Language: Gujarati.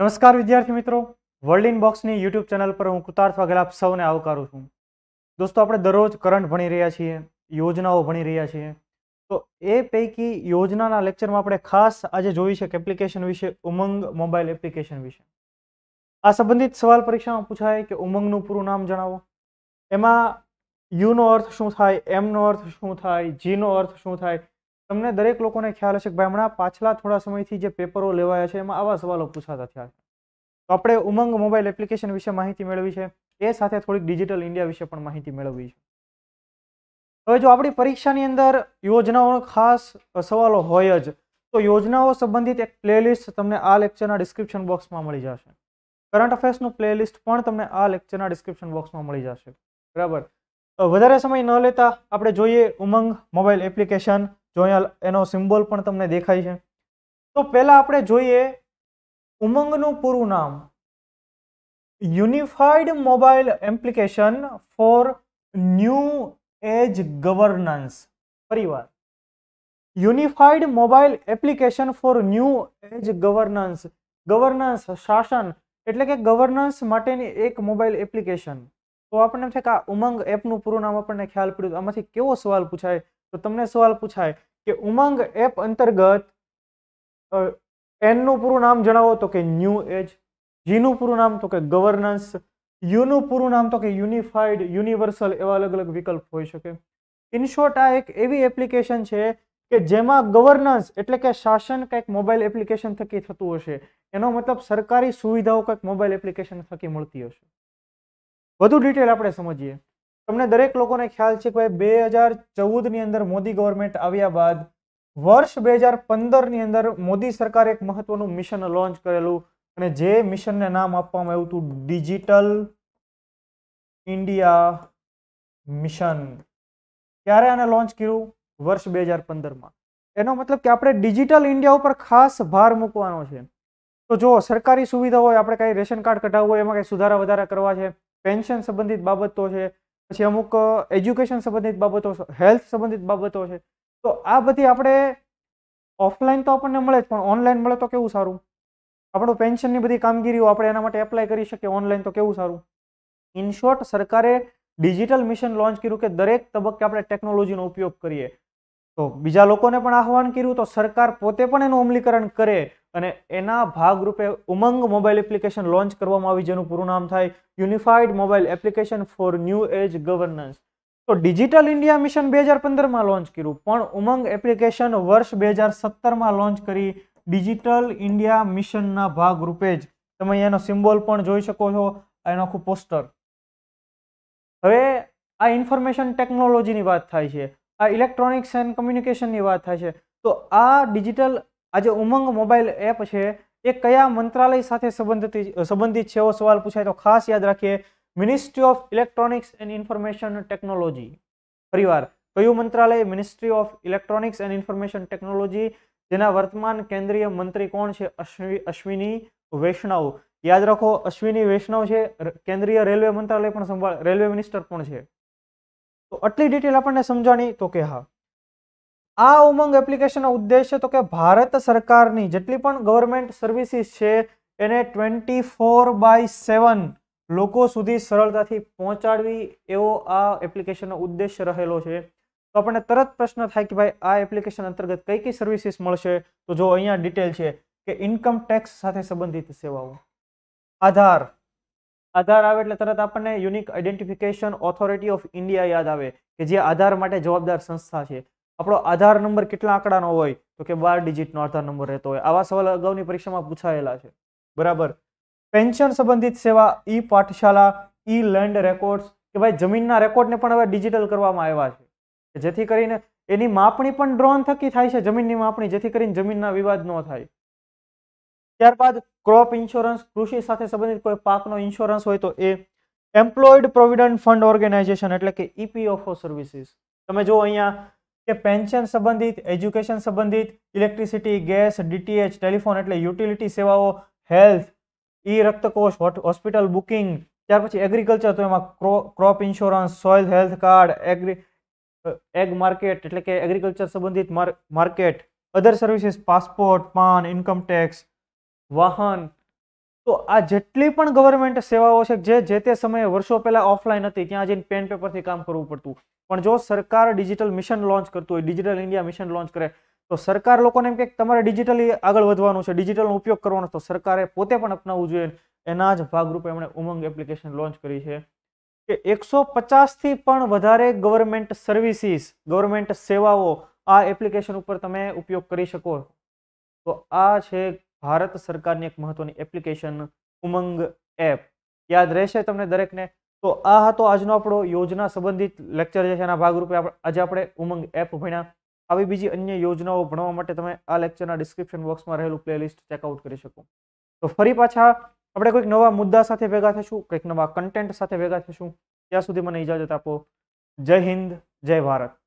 નમસ્કાર વિદ્યાર્થી મિત્રો વર્લ્ડ ઇન બોક્સની યુટ્યુબ ચેનલ પર હું કૃતાર્થ વાઘેલ આપ સૌને આવકારું છું દોસ્તો આપણે દરરોજ કરંટ ભણી રહ્યા છીએ યોજનાઓ ભણી રહ્યા છીએ તો એ પૈકી યોજનાના લેક્ચરમાં આપણે ખાસ આજે જોઈ છે એપ્લિકેશન વિશે ઉમંગ મોબાઈલ એપ્લિકેશન વિશે આ સંબંધિત સવાલ પરીક્ષામાં પૂછાય કે ઉમંગનું પૂરું નામ જણાવો એમાં યુનો અર્થ શું થાય એમનો અર્થ શું થાય જીનો અર્થ શું થાય તમને દરેક લોકોને ખ્યાલ હશે કે ભાઈ હમણાં પાછલા થોડા સમયથી જે પેપરો લેવાયા છે એમાં આવા સવાલો પૂછાતા થયા છે તો આપણે ઉમંગ મોબાઈલ એપ્લિકેશન વિશે માહિતી મેળવી છે એ સાથે થોડીક ડિજિટલ ઇન્ડિયા વિશે પણ માહિતી મેળવી છે હવે જો આપણી પરીક્ષાની અંદર યોજનાઓનો ખાસ સવાલો હોય જ તો યોજનાઓ સંબંધિત એક પ્લેલિસ્ટ તમને આ લેક્ચરના ડિસ્ક્રિપ્શન બોક્સમાં મળી જશે કરંટ અફેર્સનું પ્લેલિસ્ટ પણ તમને આ લેક્ચરના ડિસ્ક્રિપ્શન બોક્સમાં મળી જશે બરાબર વધારે સમય ન લેતા આપણે જોઈએ ઉમંગ મોબાઈલ એપ્લિકેશન જો અહીંયા એનો સિમ્બોલ પણ તમને દેખાય છે તો પહેલાં આપણે જોઈએ ઉમંગનું પૂરું નામ unified mobile application for new age governance પરિવાર unified mobile application for new age governance governance શાસન એટલે કે ગવર્નન્સ માટેની એક મોબાઈલ એપ્લિકેશન તો આપણને એમ છે કે આ ઉમંગ એપનું પૂરું નામ આપણને ખ્યાલ પડ્યું આમાંથી કેવો સવાલ પૂછાય તો તમને સવાલ પૂછાય કે ઉમંગ એપ અંતર્ગત એનનું પૂરું નામ જણાવો તો કે ન્યૂ એજ જીનું પૂરું નામ તો કે ગવર્નન્સ યુનું પૂરું નામ તો કે યુનિફાઈડ યુનિવર્સલ એવા અલગ અલગ વિકલ્પ હોઈ શકે ઇનશોર્ટ આ એક એવી એપ્લિકેશન છે કે જેમાં ગવર્નન્સ એટલે કે શાસન કંઈક મોબાઈલ એપ્લિકેશન થકી થતું હશે એનો મતલબ સરકારી સુવિધાઓ કંઈક મોબાઈલ એપ્લિકેશન થકી મળતી હશે વધુ ડિટેલ આપણે સમજીએ તમને દરેક લોકોને ખ્યાલ છે કે ભાઈ બે હજાર ચૌદની અંદર મોદી ગવર્મેન્ટ આવ્યા બાદ વર્ષ બે હજાર પંદરની અંદર મોદી સરકારે એક મહત્વનું મિશન લોન્ચ કરેલું અને જે મિશનને નામ આપવામાં આવ્યું હતું ડિજિટલ ઇન્ડિયા મિશન ક્યારે આને લોન્ચ કર્યું વર્ષ બે હજાર પંદરમાં એનો મતલબ કે આપણે ડિજિટલ ઇન્ડિયા ઉપર ખાસ ભાર મૂકવાનો છે તો જો સરકારી સુવિધા હોય આપણે કંઈ રેશન કાર્ડ કઢાવવું હોય એમાં કંઈ સુધારા વધારા કરવા છે પેન્શન સંબંધિત બાબતો છે પછી અમુક એજ્યુકેશન સંબંધિત બાબતો હેલ્થ સંબંધિત બાબતો છે તો આ બધી આપણે ઓફલાઈન તો આપણને મળે જ પણ ઓનલાઈન મળે તો કેવું સારું આપણું પેન્શનની બધી કામગીરીઓ આપણે એના માટે એપ્લાય કરી શકીએ ઓનલાઈન તો કેવું સારું ઇન શોર્ટ સરકારે ડિજિટલ મિશન લોન્ચ કર્યું કે દરેક તબક્કે આપણે ટેકનોલોજીનો ઉપયોગ કરીએ તો બીજા લોકોને પણ આહવાન કર્યું તો સરકાર પોતે પણ એનું અમલીકરણ કરે અને એના ભાગરૂપે ઉમંગ મોબાઈલ એપ્લિકેશન લોન્ચ કરવામાં આવી જેનું પૂરું નામ થાય unified mobile application for new age governance તો ડિજિટલ ઇન્ડિયા મિશન બે હજાર પંદરમાં લોન્ચ કર્યું પણ ઉમંગ એપ્લિકેશન વર્ષ બે હજાર સત્તરમાં લોન્ચ કરી ડિજિટલ ઇન્ડિયા મિશનના ભાગરૂપે જ તમે એનો સિમ્બોલ પણ જોઈ શકો છો એનો આખું પોસ્ટર હવે આ ઇન્ફોર્મેશન ટેકનોલોજીની વાત થાય છે આ ઇલેક્ટ્રોનિક્સ એન્ડ કમ્યુનિકેશનની વાત થાય છે તો આ ડિજિટલ આ જે ઉમંગ મોબાઈલ એપ છે એ કયા મંત્રાલય સાથે સંબંધિત સંબંધિત છે એવો સવાલ પૂછાય તો ખાસ યાદ રાખીએ ministry of electronics and information technology પરિવાર કયું મંત્રાલય ministry of electronics and information technology જેના વર્તમાન કેન્દ્રીય મંત્રી કોણ છે અશ્વિની વૈષ્ણવ યાદ રાખો અશ્વિની વૈષ્ણવ છે કેન્દ્રીય રેલવે મંત્રાલય પણ સંભાળ રેલવે મિનિસ્ટર પણ છે તો આટલી ડિટેલ આપણને સમજાણી તો કે હા આ ઉમંગ એપ્લિકેશનનો ઉદ્દેશ્ય તો કે ભારત સરકારની જેટલી પણ ગવર્મેન્ટ સર્વિસીસ છે એને ટ્વેન્ટી ફોર બાય સેવન લોકો સુધી સરળતાથી પહોંચાડવી એવો આ એપ્લિકેશનનો ઉદ્દેશ્ય રહેલો છે તો આપણને તરત પ્રશ્ન થાય કે ભાઈ આ એપ્લિકેશન અંતર્ગત કઈ કઈ સર્વિસીસ મળશે તો જો અહીંયા ડિટેલ છે કે ઇન્કમ ટેક્સ સાથે સંબંધિત સેવાઓ આધાર આધાર આવે એટલે તરત આપણને unique identification authority of India યાદ આવે કે જે આધાર માટે જવાબદાર સંસ્થા છે આપણો આધાર નંબર કેટલા આંકડાનો હોય તો કે બાર ડિજિટનો આધાર નંબર રહેતો હોય આવા સવાલ અગાઉની પરીક્ષામાં પૂછાયેલા છે બરાબર પેન્શન સંબંધિત સેવા ઈ પાઠશાળા ઈ લેન્ડ રેકોર્ડ કે ભાઈ જમીનના રેકોર્ડને પણ હવે ડિજિટલ કરવામાં આવ્યા છે જેથી કરીને એની માપણી પણ ડ્રોન થકી થાય છે જમીનની માપણી જેથી કરીને જમીનના વિવાદ ન થાય ત્યારબાદ ક્રોપ ઇન્સ્યોરન્સ કૃષિ સાથે સંબંધિત કોઈ પાકનો ઇન્સ્યોરન્સ હોય તો એ એમ્પ્લોયડ પ્રોવિડન્ટ ફંડ ઓર્ગેનાઇઝેશન એટલે કે ઈપીઓફઓ સર્વિસીસ તમે જો અહીંયા કે પેન્શન સંબંધિત એજ્યુકેશન સંબંધિત ઇલેક્ટ્રિસિટી ગેસ ડીટીએચ ટેલિફોન એટલે યુટિલિટી સેવાઓ હેલ્થ ઈ રક્તકોષ હોસ્પિટલ બુકિંગ ત્યાર પછી એગ્રીકલ્ચર તો એમાં crop insurance soil health card agri ag market એટલે કે એગ્રીકલ્ચર સંબંધિત market other services passport PAN income tax વાહન તો આ જેટલી પણ ગવર્મેન્ટ સેવાઓ છે જે જે તે સમયે વર્ષો પહેલાં ઓફલાઈન હતી ત્યાં જઈને પેન પેપરથી કામ કરવું પડતું પણ જો સરકાર ડિજિટલ મિશન લોન્ચ કરતું હોય ડિજિટલ ઇન્ડિયા મિશન લોન્ચ કરે તો સરકાર લોકોને એમ કે તમારે ડિજિટલી આગળ વધવાનું છે ડિજિટલનો ઉપયોગ કરવાનો તો સરકારે પોતે પણ અપનાવવું જોઈએ એના જ ભાગરૂપે એમણે ઉમંગ એપ્લિકેશન લોન્ચ કરી છે કે એકસો પચાસથી પણ વધારે ગવર્મેન્ટ સર્વિસીસ ગવર્મેન્ટ સેવાઓ આ એપ્લિકેશન ઉપર તમે ઉપયોગ કરી શકો તો આ છે ભારત સરકારની એક મહત્વની એપ્લિકેશન ઉમંગ એપ યાદ રહેશે તમને દરેકને તો આ હતો આજનો આપણો યોજના સંબંધિત લેક્ચર જે છે એના ભાગરૂપે આજે આપણે ઉમંગ એપ ભણ્યા આવી બીજી અન્ય યોજનાઓ ભણવા માટે તમે આ લેક્ચરના ડિસ્ક્રિપ્શન બોક્સમાં રહેલું પ્લેલિસ્ટ ચેકઆઉટ કરી શકો તો ફરી પાછા આપણે કોઈક નવા મુદ્દા સાથે ભેગા થશું કંઈક નવા કન્ટેન્ટ સાથે ભેગા થશું ત્યાં સુધી મને ઇજાજત આપો જય હિન્દ જય ભારત